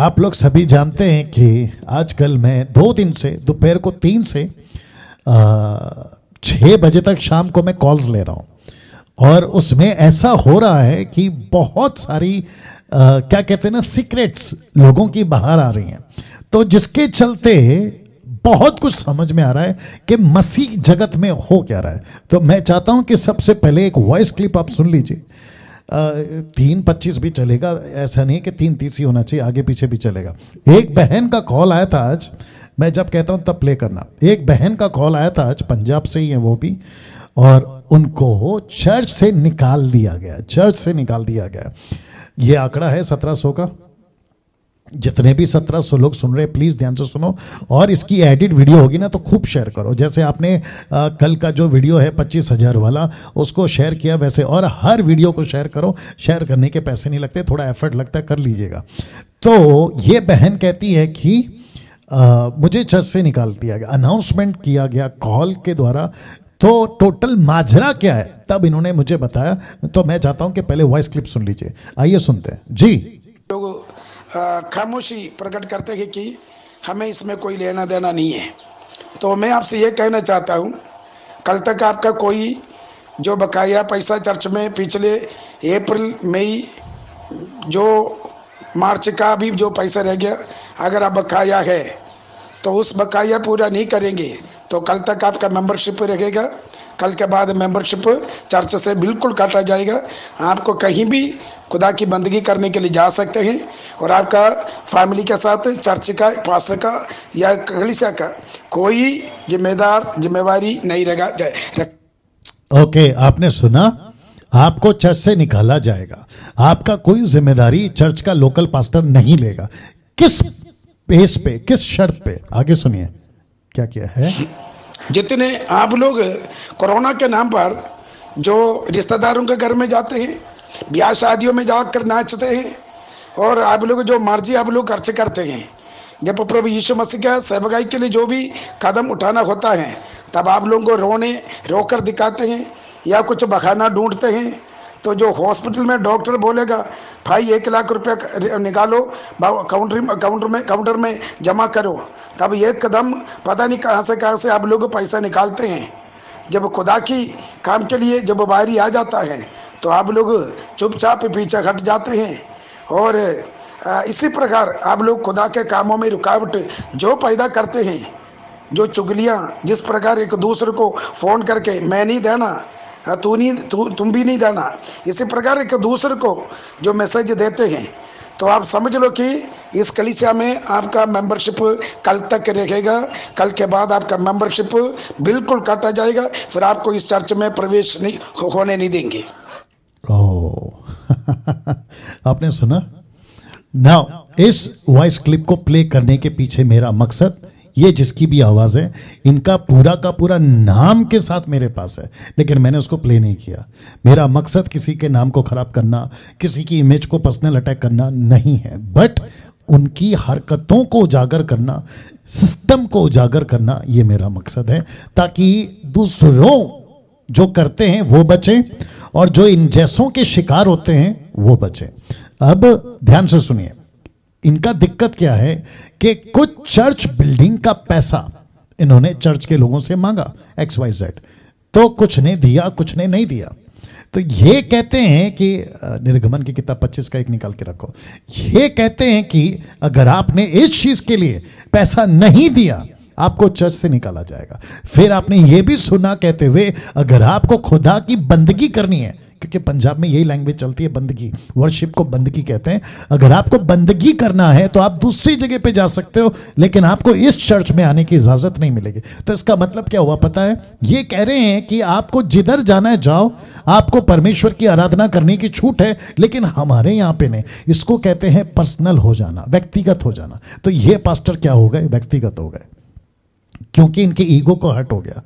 आप लोग सभी जानते हैं कि आजकल मैं दो दिन से दोपहर को तीन से छः बजे तक शाम को मैं कॉल्स ले रहा हूँ और उसमें ऐसा हो रहा है कि बहुत सारी आ, क्या कहते हैं ना सीक्रेट्स लोगों की बाहर आ रही हैं तो जिसके चलते बहुत कुछ समझ में आ रहा है कि मसीह जगत में हो क्या रहा है तो मैं चाहता हूं कि सबसे पहले एक वॉइस क्लिप आप सुन लीजिए तीन पच्चीस भी चलेगा ऐसा नहीं कि तीन तीस ही होना चाहिए आगे पीछे भी चलेगा एक बहन का कॉल आया था आज मैं जब कहता हूँ तब प्ले करना एक बहन का कॉल आया था आज पंजाब से ही है वो भी और उनको चर्च से निकाल दिया गया चर्च से निकाल दिया गया ये आंकड़ा है सत्रह सौ का जितने भी सत्रह सौ लोग सुन रहे हैं प्लीज़ ध्यान से सुनो और इसकी एडिट वीडियो होगी ना तो खूब शेयर करो जैसे आपने आ, कल का जो वीडियो है पच्चीस हज़ार वाला उसको शेयर किया वैसे और हर वीडियो को शेयर करो शेयर करने के पैसे नहीं लगते थोड़ा एफर्ट लगता है कर लीजिएगा तो ये बहन कहती है कि आ, मुझे चर्च से निकाल दिया गया अनाउंसमेंट किया गया कॉल के द्वारा तो टोटल माजरा क्या है तब इन्होंने मुझे बताया तो मैं चाहता हूं कि पहले वॉइस क्लिप सुन लीजिए आइए सुनते हैं जी खामोशी प्रकट करते हैं कि हमें इसमें कोई लेना देना नहीं है तो मैं आपसे ये कहना चाहता हूँ कल तक आपका कोई जो बकाया पैसा चर्च में पिछले अप्रैल मई जो मार्च का भी जो पैसा रह गया अगर आप बकाया है तो उस बकाया पूरा नहीं करेंगे तो कल तक आपका मेंबरशिप रहेगा कल के बाद मेंबरशिप चर्च से बिल्कुल काटा जाएगा आपको कहीं भी खुदा की बंदगी करने के लिए जा सकते हैं और आपका फैमिली के साथ चर्च का पास्टर का या कलिसा का कोई जिम्मेदार जिम्मेवारी नहीं रहेगा जाए ओके आपने सुना आपको चर्च से निकाला जाएगा आपका कोई जिम्मेदारी चर्च का लोकल पास्टर नहीं लेगा किस बेस पे किस शर्त पे आगे सुनिए क्या क्या है जितने आप लोग कोरोना के नाम पर जो रिश्तेदारों के घर में जाते हैं ब्याह शादियों में जाकर नाचते हैं और आप लोग जो मर्जी आप लोग खर्च करते हैं जब प्रभु यीशु मसीह का सेवकाई के लिए जो भी कदम उठाना होता है तब आप लोगों को रोने रोकर दिखाते हैं या कुछ बखाना ढूंढते हैं तो जो हॉस्पिटल में डॉक्टर बोलेगा भाई एक लाख रुपया निकालो काउंटर काउंटर में काउंटर में जमा करो तब एक कदम पता नहीं कहाँ से कहाँ से आप लोग पैसा निकालते हैं जब खुदा की काम के लिए जब बाहरी आ जाता है तो आप लोग चुपचाप पीछे हट जाते हैं और इसी प्रकार आप लोग खुदा के कामों में रुकावट जो पैदा करते हैं जो चुगलियाँ जिस प्रकार एक दूसरे को फ़ोन करके मैं नहीं देना हाँ तू नहीं तू तुम भी नहीं जाना इसी प्रकार एक दूसरे को जो मैसेज देते हैं तो आप समझ लो कि इस कलिसिया में आपका मेंबरशिप कल तक रहेगा कल के बाद आपका मेंबरशिप बिल्कुल काटा जाएगा फिर आपको इस चर्च में प्रवेश नहीं होने नहीं देंगे ओ आपने सुना ना इस वॉइस क्लिप को प्ले करने के पीछे मेरा मकसद ये जिसकी भी आवाज़ है इनका पूरा का पूरा नाम के साथ मेरे पास है लेकिन मैंने उसको प्ले नहीं किया मेरा मकसद किसी के नाम को ख़राब करना किसी की इमेज को पर्सनल अटैक करना नहीं है बट उनकी हरकतों को उजागर करना सिस्टम को उजागर करना ये मेरा मकसद है ताकि दूसरों जो करते हैं वो बचें और जो इन जैसों के शिकार होते हैं वो बचें अब ध्यान से सुनिए इनका दिक्कत क्या है कि कुछ चर्च बिल्डिंग का पैसा इन्होंने चर्च के लोगों से मांगा एक्स वाई जेड तो कुछ ने दिया कुछ ने नहीं दिया तो ये कहते हैं कि निर्गमन की किताब 25 का एक निकाल के रखो ये कहते हैं कि अगर आपने इस चीज के लिए पैसा नहीं दिया आपको चर्च से निकाला जाएगा फिर आपने ये भी सुना कहते हुए अगर आपको खुदा की बंदगी करनी है क्योंकि पंजाब में यही लैंग्वेज चलती है बंदगी वर्शिप को बंदगी कहते हैं अगर आपको बंदगी करना है तो आप दूसरी जगह पे जा सकते हो लेकिन आपको इस चर्च में आने की इजाजत नहीं मिलेगी तो इसका मतलब क्या हुआ पता है ये कह रहे हैं कि आपको जिधर जाना है जाओ आपको परमेश्वर की आराधना करने की छूट है लेकिन हमारे यहाँ पे नहीं इसको कहते हैं पर्सनल हो जाना व्यक्तिगत हो जाना तो ये पास्टर क्या हो गए व्यक्तिगत हो गए क्योंकि इनके ईगो को हट हो गया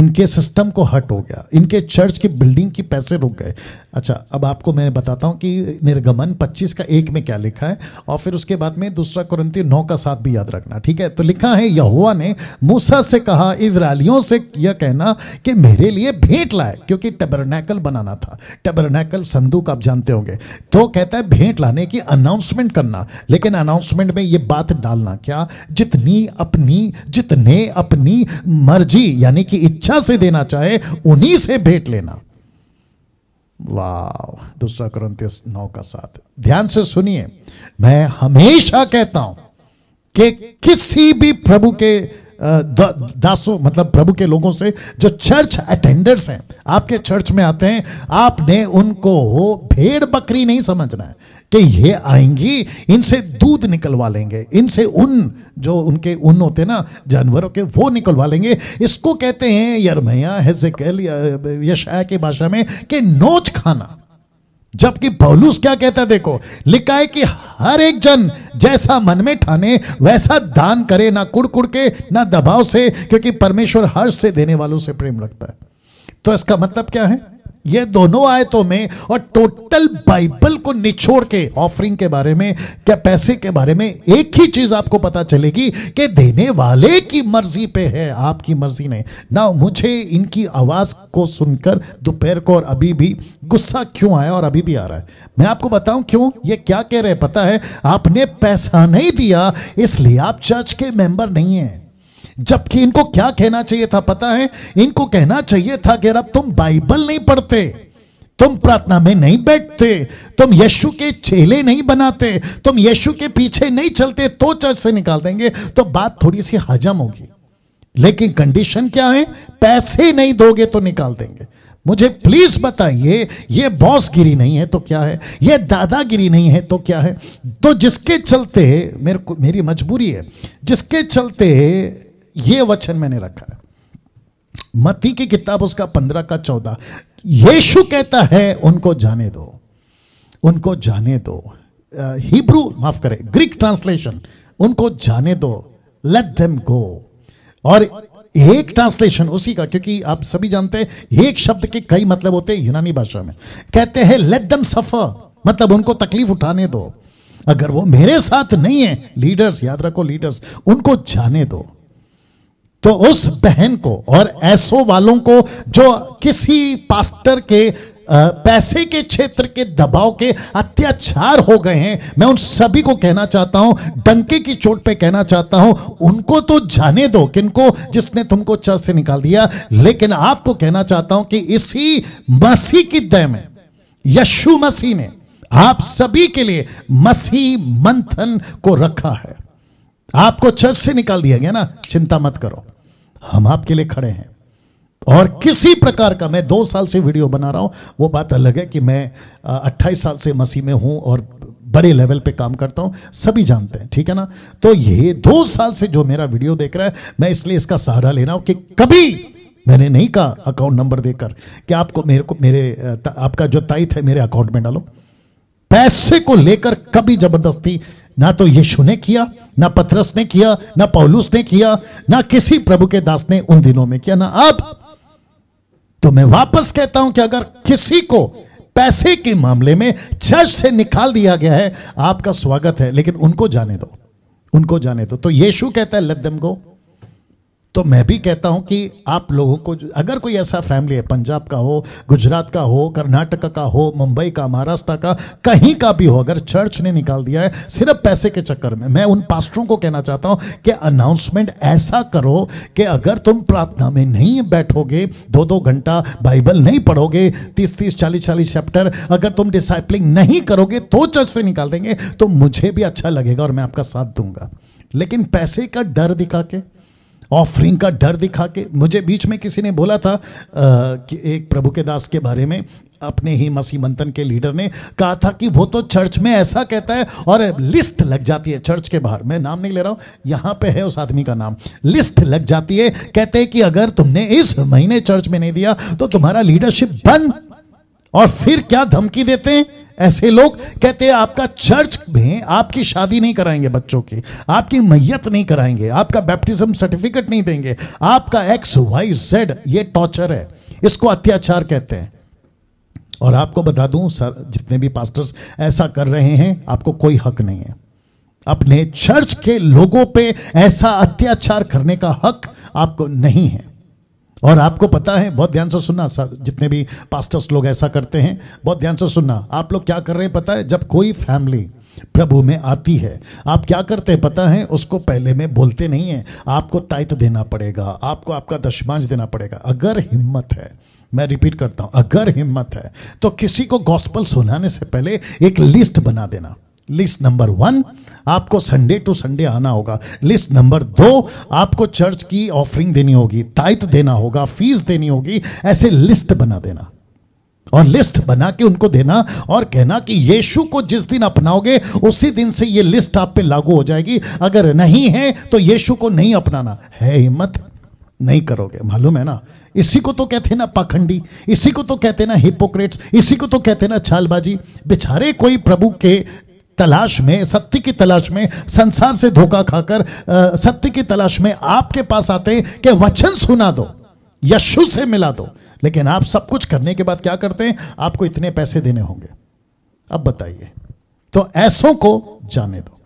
इनके सिस्टम को हट हो गया इनके चर्च की बिल्डिंग की पैसे रुक गए अच्छा अब आपको मैं बताता हूँ कि निर्गमन 25 का एक में क्या लिखा है और फिर उसके बाद में दूसरा कुरंती नौ का साथ भी याद रखना ठीक है तो लिखा है यहुआ ने मूसा से कहा इसराइलियों से यह कहना कि मेरे लिए भेंट लाए क्योंकि टेबरनेकल बनाना था टेबरनेकल संदूक आप जानते होंगे तो कहता है भेंट लाने की अनाउंसमेंट करना लेकिन अनाउंसमेंट में ये बात डालना क्या जितनी अपनी जितने अपने अपनी मर्जी यानी कि इच्छा से देना चाहे उन्हीं से भेंट लेना वाह दूसरा क्रंथ नौ का साथ ध्यान से सुनिए मैं हमेशा कहता हूं कि किसी भी प्रभु के दासों मतलब प्रभु के लोगों से जो चर्च अटेंडर्स हैं आपके चर्च में आते हैं आपने उनको भेड़ बकरी नहीं समझना है कि ये आएंगी इनसे दूध निकलवा लेंगे इनसे उन जो उनके उन होते ना जानवरों के वो निकलवा लेंगे इसको कहते हैं यरमैया हेजिकल यशाया की भाषा में कि नोच खाना जबकि पौलूस क्या कहता है देखो लिखा है कि हर एक जन जैसा मन में ठाने वैसा दान करे ना कुड़ कुड़ के ना दबाव से क्योंकि परमेश्वर हर्ष से देने वालों से प्रेम रखता है तो इसका मतलब क्या है ये दोनों आयतों में और टोटल बाइबल को निचोड़ के ऑफरिंग के बारे में क्या पैसे के बारे में एक ही चीज आपको पता चलेगी कि देने वाले की मर्जी पे है आपकी मर्जी नहीं ना मुझे इनकी आवाज को सुनकर दोपहर को और अभी भी गुस्सा क्यों आया और अभी भी आ रहा है मैं आपको बताऊं क्यों ये क्या कह रहे पता है आपने पैसा नहीं दिया इसलिए आप चर्च के मेंबर नहीं है जबकि इनको क्या कहना चाहिए था पता है इनको कहना चाहिए था कि अब तुम बाइबल नहीं पढ़ते तुम प्रार्थना में नहीं बैठते तुम यीशु के चेले नहीं बनाते तुम यीशु के पीछे नहीं चलते तो चर्च से निकाल देंगे तो बात थोड़ी सी हजम होगी लेकिन कंडीशन क्या है पैसे नहीं दोगे तो निकाल देंगे मुझे प्लीज बताइए ये बॉस गिरी नहीं है तो क्या है ये दादागिरी नहीं है तो क्या है तो जिसके चलते मेरे को मेरी मजबूरी है जिसके चलते ये वचन मैंने रखा है मत्ती की किताब उसका पंद्रह का चौदह यीशु कहता है उनको जाने दो उनको जाने दो हिब्रू माफ करे ग्रीक ट्रांसलेशन उनको जाने दो लेट देम गो और एक ट्रांसलेशन उसी का क्योंकि आप सभी जानते हैं एक शब्द के कई मतलब होते हैं यूनानी भाषा में कहते हैं लेट देम सफर मतलब उनको तकलीफ उठाने दो अगर वो मेरे साथ नहीं है लीडर्स याद रखो लीडर्स उनको जाने दो तो उस बहन को और ऐसो वालों को जो किसी पास्टर के पैसे के क्षेत्र के दबाव के अत्याचार हो गए हैं मैं उन सभी को कहना चाहता हूं डंके की चोट पे कहना चाहता हूं उनको तो जाने दो किनको जिसने तुमको चर्च से निकाल दिया लेकिन आपको कहना चाहता हूं कि इसी मसीह की दय में यशु मसीह ने आप सभी के लिए मसीह मंथन को रखा है आपको चर्च से निकाल दिया गया ना चिंता मत करो हम आपके लिए खड़े हैं और किसी प्रकार का मैं दो साल से वीडियो बना रहा हूं वो बात अलग है कि मैं अट्ठाईस साल से मसीह में हूं और बड़े लेवल पे काम करता हूं सभी जानते हैं ठीक है ना तो ये दो साल से जो मेरा वीडियो देख रहा है मैं इसलिए इसका सहारा ले रहा हूं कि कभी मैंने नहीं कहा अकाउंट नंबर देकर कि आपको मेरे को मेरे आपका जो ताइथ है मेरे अकाउंट में डालो पैसे को लेकर कभी जबरदस्ती ना तो यीशु ने किया ना पथरस ने किया ना पौलुस ने किया ना किसी प्रभु के दास ने उन दिनों में किया ना अब तो मैं वापस कहता हूं कि अगर किसी को पैसे के मामले में चर्च से निकाल दिया गया है आपका स्वागत है लेकिन उनको जाने दो उनको जाने दो तो यीशु कहता है लद्दम को तो मैं भी कहता हूं कि आप लोगों को अगर कोई ऐसा फैमिली है पंजाब का हो गुजरात का हो कर्नाटक का हो मुंबई का महाराष्ट्र का कहीं का भी हो अगर चर्च ने निकाल दिया है सिर्फ पैसे के चक्कर में मैं उन पास्टरों को कहना चाहता हूं कि अनाउंसमेंट ऐसा करो कि अगर तुम प्रार्थना में नहीं बैठोगे दो दो घंटा बाइबल नहीं पढ़ोगे तीस तीस चालीस चालीस चैप्टर अगर तुम डिसाइपलिंग नहीं करोगे तो चर्च से निकाल देंगे तो मुझे भी अच्छा लगेगा और मैं आपका साथ दूंगा लेकिन पैसे का डर दिखा के ऑफरिंग का डर दिखा के मुझे बीच में किसी ने बोला था आ, कि एक प्रभु के दास के बारे में अपने ही मसी मंथन के लीडर ने कहा था कि वो तो चर्च में ऐसा कहता है और लिस्ट लग जाती है चर्च के बाहर मैं नाम नहीं ले रहा हूं यहां पे है उस आदमी का नाम लिस्ट लग जाती है कहते हैं कि अगर तुमने इस महीने चर्च में नहीं दिया तो तुम्हारा लीडरशिप बंद और फिर क्या धमकी देते हैं ऐसे लोग कहते हैं आपका चर्च में आपकी शादी नहीं कराएंगे बच्चों की आपकी मैयत नहीं कराएंगे आपका बैप्टिज्म सर्टिफिकेट नहीं देंगे आपका एक्स वाई जेड ये टॉर्चर है इसको अत्याचार कहते हैं और आपको बता दूं सर जितने भी पास्टर्स ऐसा कर रहे हैं आपको कोई हक नहीं है अपने चर्च के लोगों पे ऐसा अत्याचार करने का हक आपको नहीं है और आपको पता है बहुत ध्यान से सुनना सर जितने भी पास्टर्स लोग ऐसा करते हैं बहुत ध्यान से सुनना आप लोग क्या कर रहे हैं पता है जब कोई फैमिली प्रभु में आती है आप क्या करते हैं पता है उसको पहले में बोलते नहीं है आपको तायत देना पड़ेगा आपको आपका दशमांश देना पड़ेगा अगर हिम्मत है मैं रिपीट करता हूं अगर हिम्मत है तो किसी को गॉस्पल सुनाने से पहले एक लिस्ट बना देना लिस्ट नंबर वन आपको संडे टू संडे आना होगा लिस्ट नंबर दो आपको चर्च की ऑफरिंग देनी होगी ताइत देना होगा फीस देनी होगी ऐसे लिस्ट बना देना और लिस्ट बना के उनको देना और कहना कि यीशु को जिस दिन अपनाओगे उसी दिन से ये लिस्ट आप पे लागू हो जाएगी अगर नहीं है तो यीशु को नहीं अपनाना है हिम्मत नहीं करोगे मालूम है ना इसी को तो कहते हैं ना पाखंडी इसी को तो कहते हैं ना हिपोक्रेट्स इसी को तो कहते हैं ना छालबाजी बेचारे कोई प्रभु के तलाश में सत्य की तलाश में संसार से धोखा खाकर सत्य की तलाश में आपके पास आते कि वचन सुना दो यशु से मिला दो लेकिन आप सब कुछ करने के बाद क्या करते हैं आपको इतने पैसे देने होंगे अब बताइए तो ऐसों को जाने दो